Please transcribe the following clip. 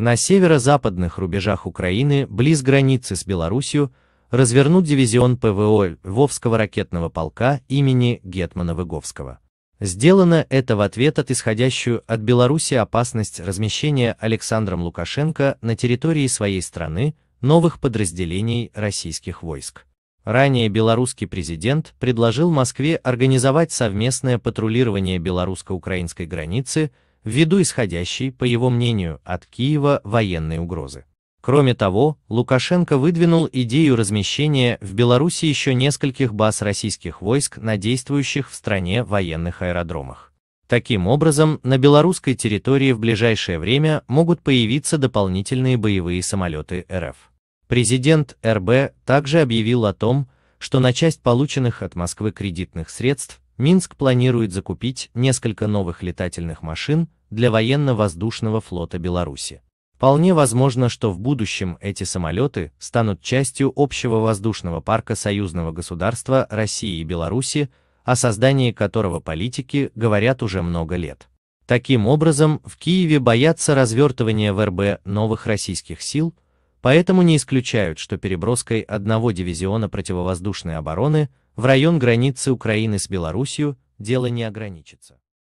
На северо-западных рубежах Украины, близ границы с Белоруссией, развернут дивизион ПВО Львовского ракетного полка имени Гетмана Выговского. Сделано это в ответ от исходящую от Беларуси опасность размещения Александром Лукашенко на территории своей страны новых подразделений российских войск. Ранее белорусский президент предложил Москве организовать совместное патрулирование белорусско-украинской границы ввиду исходящей, по его мнению, от Киева военной угрозы. Кроме того, Лукашенко выдвинул идею размещения в Беларуси еще нескольких баз российских войск на действующих в стране военных аэродромах. Таким образом, на белорусской территории в ближайшее время могут появиться дополнительные боевые самолеты РФ. Президент РБ также объявил о том, что на часть полученных от Москвы кредитных средств Минск планирует закупить несколько новых летательных машин для военно-воздушного флота Беларуси. Вполне возможно, что в будущем эти самолеты станут частью общего воздушного парка союзного государства России и Беларуси, о создании которого политики говорят уже много лет. Таким образом, в Киеве боятся развертывания в РБ новых российских сил, Поэтому не исключают, что переброской одного дивизиона противовоздушной обороны в район границы Украины с Белоруссией дело не ограничится.